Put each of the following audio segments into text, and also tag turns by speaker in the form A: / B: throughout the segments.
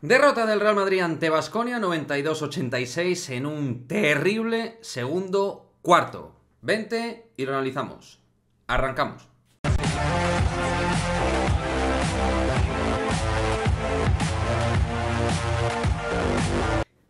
A: Derrota del Real Madrid ante Vasconia 92-86 en un terrible segundo cuarto. 20 y lo analizamos. Arrancamos.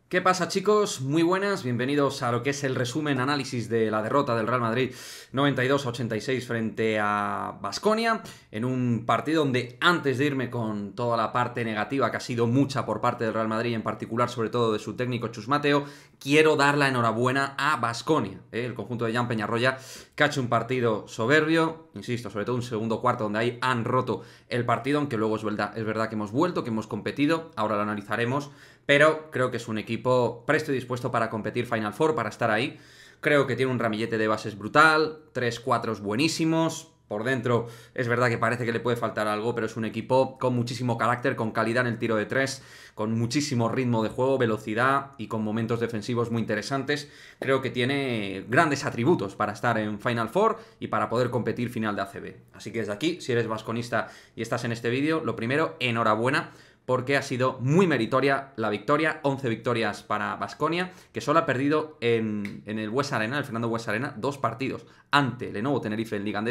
A: ¿Qué pasa chicos? Muy buenas, bienvenidos a lo que es el resumen análisis de la derrota del Real Madrid 92-86 frente a Basconia, en un partido donde antes de irme con toda la parte negativa que ha sido mucha por parte del Real Madrid, en particular sobre todo de su técnico Chus Mateo, quiero dar la enhorabuena a Basconia, ¿eh? el conjunto de Jan Peñarroya, que ha hecho un partido soberbio, insisto, sobre todo un segundo cuarto donde ahí han roto el partido, aunque luego es verdad, es verdad que hemos vuelto, que hemos competido, ahora lo analizaremos pero creo que es un equipo presto y dispuesto para competir Final Four, para estar ahí. Creo que tiene un ramillete de bases brutal, 3-4 buenísimos. Por dentro es verdad que parece que le puede faltar algo, pero es un equipo con muchísimo carácter, con calidad en el tiro de tres, con muchísimo ritmo de juego, velocidad y con momentos defensivos muy interesantes. Creo que tiene grandes atributos para estar en Final Four y para poder competir final de ACB. Así que desde aquí, si eres vasconista y estás en este vídeo, lo primero, enhorabuena porque ha sido muy meritoria la victoria, 11 victorias para Basconia, que solo ha perdido en, el West Arena, el Fernando West Arena, dos partidos, ante Lenovo Tenerife en Liga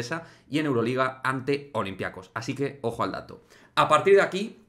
A: y en Euroliga ante Olympiacos. Así que ojo al dato. A partir de aquí,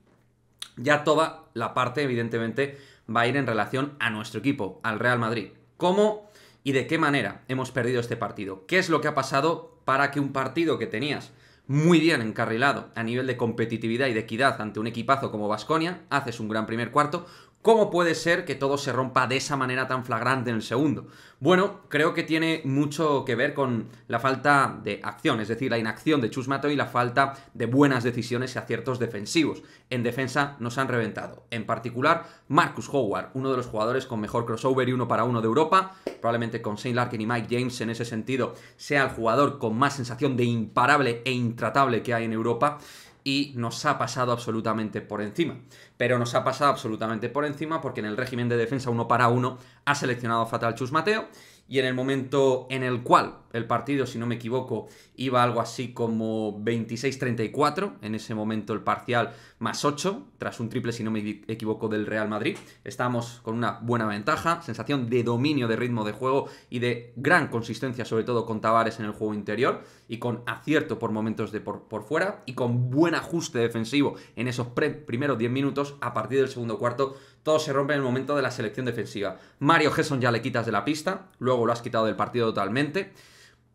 A: ya toda la parte, evidentemente, va a ir en relación a nuestro equipo, al Real Madrid. ¿Cómo y de qué manera hemos perdido este partido? ¿Qué es lo que ha pasado para que un partido que tenías muy bien encarrilado a nivel de competitividad y de equidad ante un equipazo como Vasconia, haces un gran primer cuarto, ¿Cómo puede ser que todo se rompa de esa manera tan flagrante en el segundo? Bueno, creo que tiene mucho que ver con la falta de acción, es decir, la inacción de Chusmato y la falta de buenas decisiones y aciertos defensivos. En defensa nos han reventado. En particular, Marcus Howard, uno de los jugadores con mejor crossover y uno para uno de Europa, probablemente con saint Larkin y Mike James en ese sentido sea el jugador con más sensación de imparable e intratable que hay en Europa y nos ha pasado absolutamente por encima. Pero nos ha pasado absolutamente por encima porque en el régimen de defensa uno para uno ha seleccionado fatal Chus Mateo y en el momento en el cual el partido, si no me equivoco, iba algo así como 26-34, en ese momento el parcial más 8, tras un triple, si no me equivoco, del Real Madrid. Estábamos con una buena ventaja, sensación de dominio de ritmo de juego y de gran consistencia, sobre todo con Tavares en el juego interior, y con acierto por momentos de por, fuera, y con buen ajuste defensivo en esos primeros 10 minutos, a partir del segundo cuarto todo se rompe en el momento de la selección defensiva. Mario Gesson ya le quitas de la pista, luego lo has quitado del partido totalmente.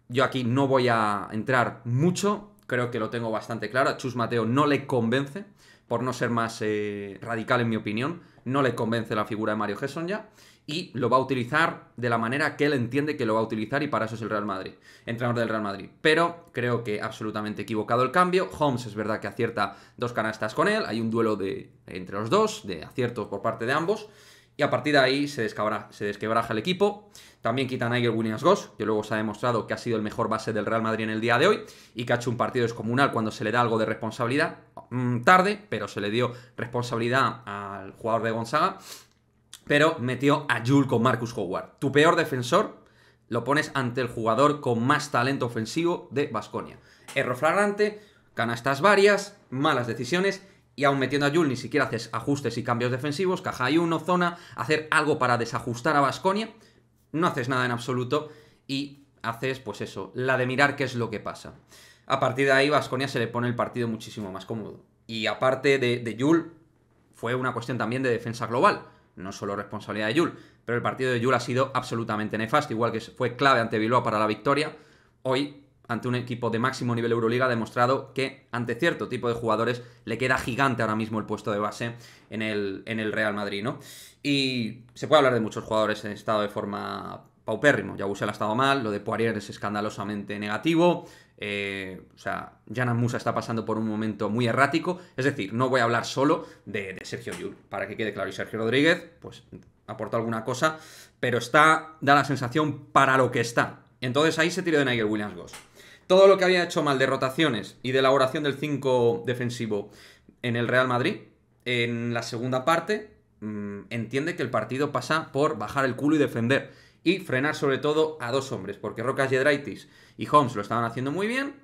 A: Yo aquí no voy a entrar mucho, creo que lo tengo bastante claro. Chus Mateo no le convence, por no ser más eh, radical en mi opinión, no le convence la figura de Mario Gesson ya. Y lo va a utilizar de la manera que él entiende que lo va a utilizar y para eso es el Real Madrid, entrenador del Real Madrid. Pero creo que absolutamente equivocado el cambio. Holmes es verdad que acierta dos canastas con él, hay un duelo de, entre los dos, de aciertos por parte de ambos y a partir de ahí se, descabra, se desquebraja el equipo. También quitan a Nigel Williams Goss, que luego se ha demostrado que ha sido el mejor base del Real Madrid en el día de hoy y que ha hecho un partido descomunal cuando se le da algo de responsabilidad. Mm, tarde, pero se le dio responsabilidad al jugador de Gonzaga. Pero metió a Jul con Marcus Howard. Tu peor defensor lo pones ante el jugador con más talento ofensivo de Basconia. Error flagrante, canastas varias, malas decisiones y aún metiendo a Jul ni siquiera haces ajustes y cambios defensivos, caja y uno, zona, hacer algo para desajustar a Basconia, no haces nada en absoluto y haces, pues eso, la de mirar qué es lo que pasa. A partir de ahí, Basconia se le pone el partido muchísimo más cómodo. Y aparte de, de Jul, fue una cuestión también de defensa global, no solo responsabilidad de Jul, pero el partido de Jul ha sido absolutamente nefasto, igual que fue clave ante Bilbao para la victoria. Hoy ante un equipo de máximo nivel Euroliga ha demostrado que ante cierto tipo de jugadores le queda gigante ahora mismo el puesto de base en el, en el Real Madrid, ¿no? Y se puede hablar de muchos jugadores en estado de forma paupérrimo. Yabusel ha estado mal, lo de Poirier es escandalosamente negativo. Eh, o sea, Janan Musa está pasando por un momento muy errático. Es decir, no voy a hablar solo de, Sergio Llull, para que quede claro. Y Sergio Rodríguez, pues aportó alguna cosa, pero está, da la sensación para lo que está. Entonces ahí se tiró de Nigel Williams Goss. Todo lo que había hecho mal de rotaciones y de elaboración del 5 defensivo en el Real Madrid, en la segunda parte, mm, entiende que el partido pasa por bajar el culo y defender. Y frenar sobre todo a dos hombres, porque Rocas Yedraitis y Holmes lo estaban haciendo muy bien,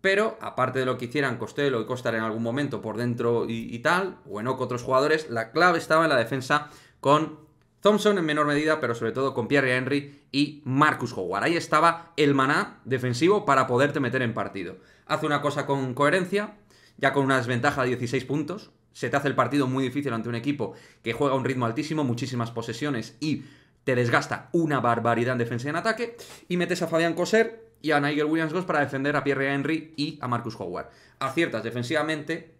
A: pero aparte de lo que hicieran Costello y Costar en algún momento por dentro y, tal, o en otros jugadores, la clave estaba en la defensa con Thompson en menor medida, pero sobre todo con Pierre Henry y Marcus Howard. Ahí estaba el maná defensivo para poderte meter en partido. Hace una cosa con coherencia, ya con una desventaja de 16 puntos. Se te hace el partido muy difícil ante un equipo que juega a un ritmo altísimo, muchísimas posesiones y te desgasta una barbaridad en defensa y en ataque. Y metes a Fabián Coser y a Nigel Williams-Goss para defender a Pierre Henry y a Marcus Howard. Aciertas defensivamente,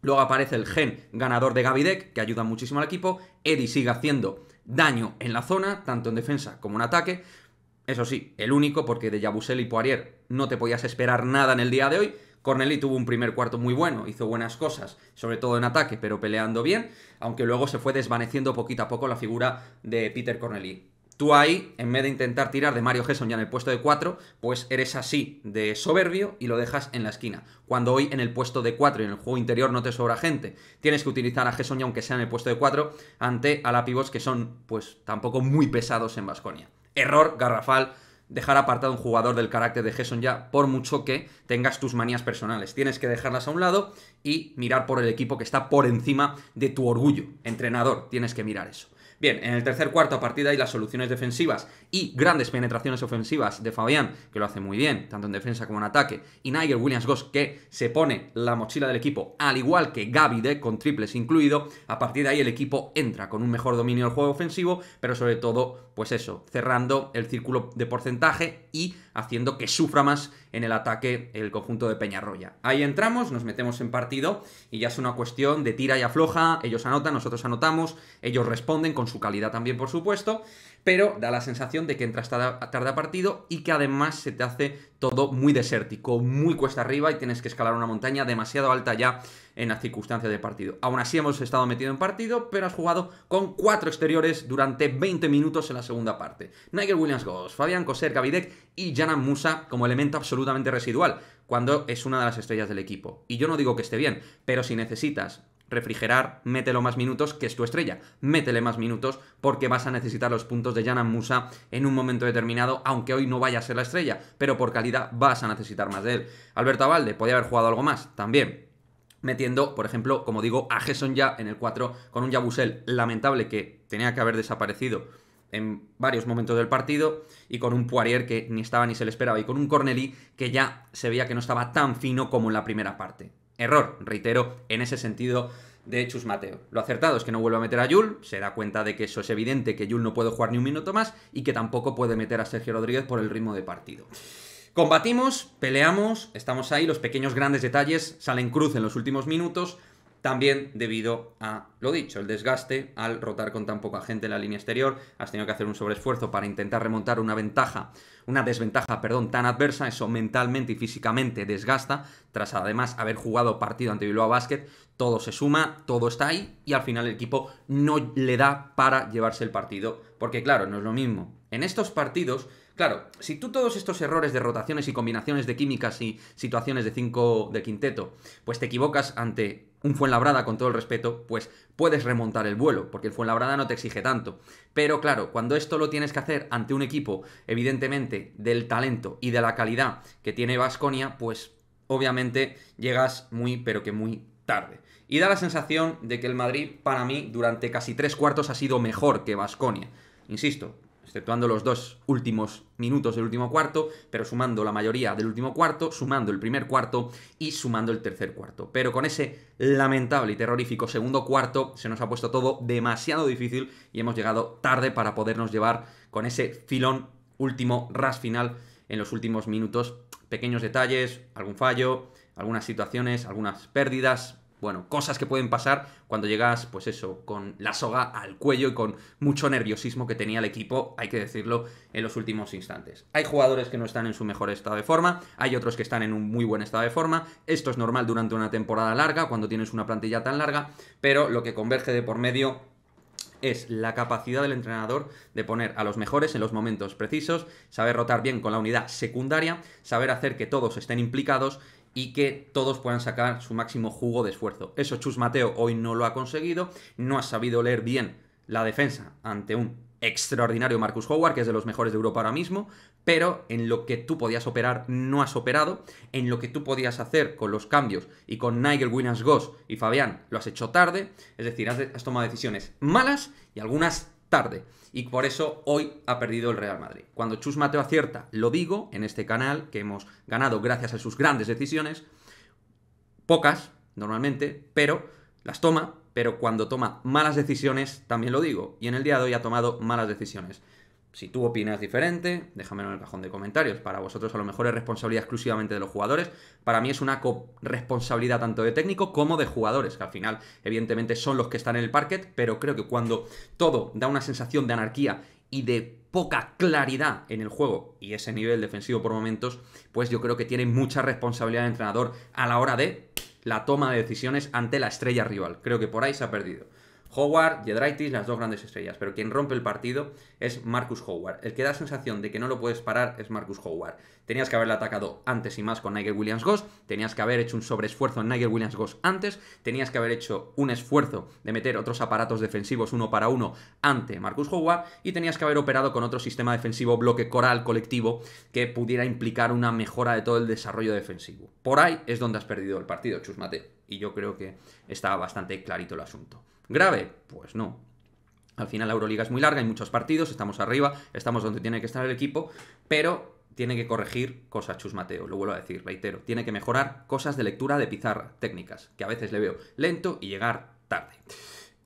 A: Luego aparece el gen ganador de Gavidec, que ayuda muchísimo al equipo. Eddie sigue haciendo daño en la zona, tanto en defensa como en ataque. Eso sí, el único, porque de Yabusel y Poirier no te podías esperar nada en el día de hoy. Corneli tuvo un primer cuarto muy bueno, hizo buenas cosas, sobre todo en ataque, pero peleando bien, aunque luego se fue desvaneciendo poquito a poco la figura de Peter Corneli. Tú ahí, en vez de intentar tirar de Mario Gesson ya en el puesto de 4, pues eres así de soberbio y lo dejas en la esquina. Cuando hoy en el puesto de 4 y en el juego interior no te sobra gente, tienes que utilizar a Gesson ya aunque sea en el puesto de 4 ante a Pivots que son pues tampoco muy pesados en Vasconia. Error garrafal dejar apartado un jugador del carácter de Gesson ya, por mucho que tengas tus manías personales. Tienes que dejarlas a un lado y mirar por el equipo que está por encima de tu orgullo. Entrenador, tienes que mirar eso. Bien, en el tercer cuarto a partir de ahí las soluciones defensivas y grandes penetraciones ofensivas de Fabián, que lo hace muy bien, tanto en defensa como en ataque, y Nigel Williams-Goss, que se pone la mochila del equipo, al igual que Gavide, con triples incluido, a partir de ahí el equipo entra con un mejor dominio del juego ofensivo, pero sobre todo, pues eso, cerrando el círculo de porcentaje y haciendo que sufra más en el ataque el conjunto de Peñarroya. Ahí entramos, nos metemos en partido y ya es una cuestión de tira y afloja, ellos anotan, nosotros anotamos, ellos responden con su calidad también, por supuesto, pero da la sensación de que entras tarde a partido y que además se te hace todo muy desértico, muy cuesta arriba y tienes que escalar una montaña demasiado alta ya en las circunstancias de partido. Aún así hemos estado metido en partido, pero has jugado con cuatro exteriores durante 20 minutos en la segunda parte. Nigel Williams Goss, Fabián Coser, Gavidec y Janan Musa como elemento absolutamente residual, cuando es una de las estrellas del equipo. Y yo no digo que esté bien, pero si necesitas refrigerar, mételo más minutos, que es tu estrella. Métele más minutos porque vas a necesitar los puntos de Janan Musa en un momento determinado, aunque hoy no vaya a ser la estrella, pero por calidad vas a necesitar más de él. Alberto Avalde podía haber jugado algo más, también, metiendo, por ejemplo, como digo, a jason ya en el 4 con un Yabusel lamentable que tenía que haber desaparecido en varios momentos del partido y con un Poirier que ni estaba ni se le esperaba y con un Corneli que ya se veía que no estaba tan fino como en la primera parte. Error, reitero, en ese sentido de Chus Mateo. Lo acertado es que no vuelva a meter a Yul, se da cuenta de que eso es evidente, que Yul no puede jugar ni un minuto más y que tampoco puede meter a Sergio Rodríguez por el ritmo de partido. Combatimos, peleamos, estamos ahí, los pequeños grandes detalles salen cruz en los últimos minutos, también debido a lo dicho, el desgaste al rotar con tan poca gente en la línea exterior, has tenido que hacer un sobreesfuerzo para intentar remontar una ventaja, una desventaja, perdón, tan adversa, eso mentalmente y físicamente desgasta, tras además haber jugado partido ante Bilbao Basket, todo se suma, todo está ahí y al final el equipo no le da para llevarse el partido, porque claro, no es lo mismo. En estos partidos Claro, si tú todos estos errores de rotaciones y combinaciones de químicas y situaciones de 5 de quinteto, pues te equivocas ante un Fuenlabrada, con todo el respeto, pues puedes remontar el vuelo, porque el Fuenlabrada no te exige tanto. Pero claro, cuando esto lo tienes que hacer ante un equipo, evidentemente, del talento y de la calidad que tiene Vasconia, pues obviamente llegas muy, pero que muy tarde. Y da la sensación de que el Madrid, para mí, durante casi tres cuartos ha sido mejor que Vasconia. Insisto, exceptuando los dos últimos minutos del último cuarto, pero sumando la mayoría del último cuarto, sumando el primer cuarto y sumando el tercer cuarto. Pero con ese lamentable y terrorífico segundo cuarto se nos ha puesto todo demasiado difícil y hemos llegado tarde para podernos llevar con ese filón último ras final en los últimos minutos. Pequeños detalles, algún fallo, algunas situaciones, algunas pérdidas, bueno, cosas que pueden pasar cuando llegas, pues eso, con la soga al cuello y con mucho nerviosismo que tenía el equipo, hay que decirlo, en los últimos instantes. Hay jugadores que no están en su mejor estado de forma, hay otros que están en un muy buen estado de forma, esto es normal durante una temporada larga, cuando tienes una plantilla tan larga, pero lo que converge de por medio es la capacidad del entrenador de poner a los mejores en los momentos precisos, saber rotar bien con la unidad secundaria, saber hacer que todos estén implicados y que todos puedan sacar su máximo jugo de esfuerzo. Eso Chus Mateo hoy no lo ha conseguido, no ha sabido leer bien la defensa ante un extraordinario Marcus Howard, que es de los mejores de Europa ahora mismo, pero en lo que tú podías operar no has operado, en lo que tú podías hacer con los cambios y con Nigel Winners Goss y Fabián lo has hecho tarde, es decir, has, tomado decisiones malas y algunas tarde. Y por eso hoy ha perdido el Real Madrid. Cuando Chus Mateo acierta, lo digo en este canal, que hemos ganado gracias a sus grandes decisiones, pocas normalmente, pero las toma pero cuando toma malas decisiones, también lo digo, y en el día de hoy ha tomado malas decisiones. Si tú opinas diferente, déjamelo en el cajón de comentarios. Para vosotros a lo mejor es responsabilidad exclusivamente de los jugadores. Para mí es una responsabilidad tanto de técnico como de jugadores, que al final evidentemente son los que están en el parquet, pero creo que cuando todo da una sensación de anarquía y de poca claridad en el juego y ese nivel defensivo por momentos, pues yo creo que tiene mucha responsabilidad el entrenador a la hora de la toma de decisiones ante la estrella rival. Creo que por ahí se ha perdido. Howard, Jedraitis, las dos grandes estrellas, pero quien rompe el partido es Marcus Howard. El que da sensación de que no lo puedes parar es Marcus Howard. Tenías que haberle atacado antes y más con Nigel Williams Goss, tenías que haber hecho un sobreesfuerzo en Nigel Williams Goss antes, tenías que haber hecho un esfuerzo de meter otros aparatos defensivos uno para uno ante Marcus Howard y tenías que haber operado con otro sistema defensivo bloque coral colectivo que pudiera implicar una mejora de todo el desarrollo defensivo. Por ahí es donde has perdido el partido, Chusmate. Y yo creo que está bastante clarito el asunto. ¿Grave? Pues no. Al final la Euroliga es muy larga, hay muchos partidos, estamos arriba, estamos donde tiene que estar el equipo, pero tiene que corregir cosas, Chus Mateo, lo vuelvo a decir, reitero, tiene que mejorar cosas de lectura de pizarra, técnicas, que a veces le veo lento y llegar tarde.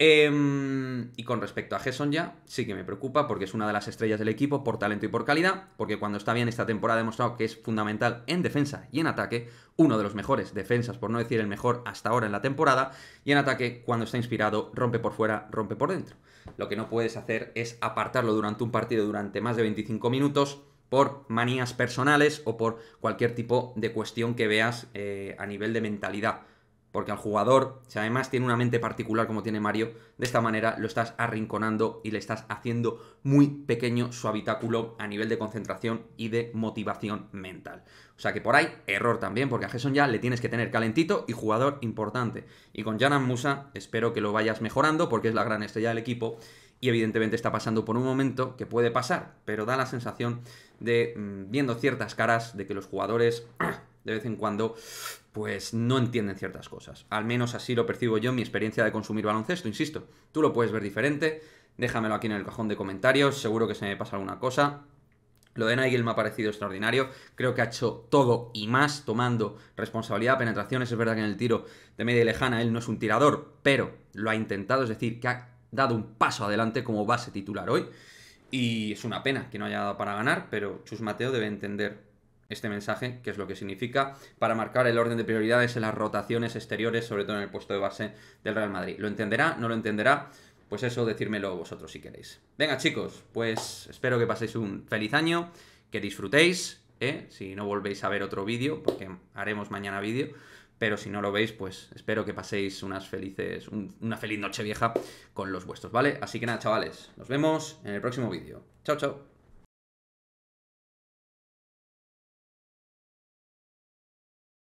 A: Em, y con respecto a Gerson ya, sí que me preocupa porque es una de las estrellas del equipo por talento y por calidad, porque cuando está bien esta temporada ha demostrado que es fundamental en defensa y en ataque, uno de los mejores defensas, por no decir el mejor hasta ahora en la temporada, y en ataque cuando está inspirado rompe por fuera, rompe por dentro. Lo que no puedes hacer es apartarlo durante un partido durante más de 25 minutos por manías personales o por cualquier tipo de cuestión que veas eh, a nivel de mentalidad porque al jugador, si además tiene una mente particular como tiene Mario, de esta manera lo estás arrinconando y le estás haciendo muy pequeño su habitáculo a nivel de concentración y de motivación mental. O sea que por ahí, error también, porque a Jason ya le tienes que tener calentito y jugador importante. Y con Janan Musa espero que lo vayas mejorando porque es la gran estrella del equipo y evidentemente está pasando por un momento que puede pasar, pero da la sensación de, mm, viendo ciertas caras, de que los jugadores de vez en cuando pues no entienden ciertas cosas. Al menos así lo percibo yo en mi experiencia de consumir baloncesto, insisto. Tú lo puedes ver diferente, déjamelo aquí en el cajón de comentarios, seguro que se me pasa alguna cosa. Lo de Nigel me ha parecido extraordinario, creo que ha hecho todo y más tomando responsabilidad, penetraciones, es verdad que en el tiro de media y lejana él no es un tirador, pero lo ha intentado, es decir, que ha dado un paso adelante como base titular hoy. Y es una pena que no haya dado para ganar, pero Chus Mateo debe entender este mensaje, que es lo que significa, para marcar el orden de prioridades en las rotaciones exteriores, sobre todo en el puesto de base del Real Madrid. ¿Lo entenderá? ¿No lo entenderá? Pues eso, decírmelo vosotros si queréis. Venga chicos, pues espero que paséis un feliz año, que disfrutéis, ¿eh? si no volvéis a ver otro vídeo, porque haremos mañana vídeo, pero si no lo veis, pues espero que paséis unas felices, una feliz noche vieja con los vuestros, ¿vale? Así que nada, chavales, nos vemos en el próximo vídeo. Chao, chao.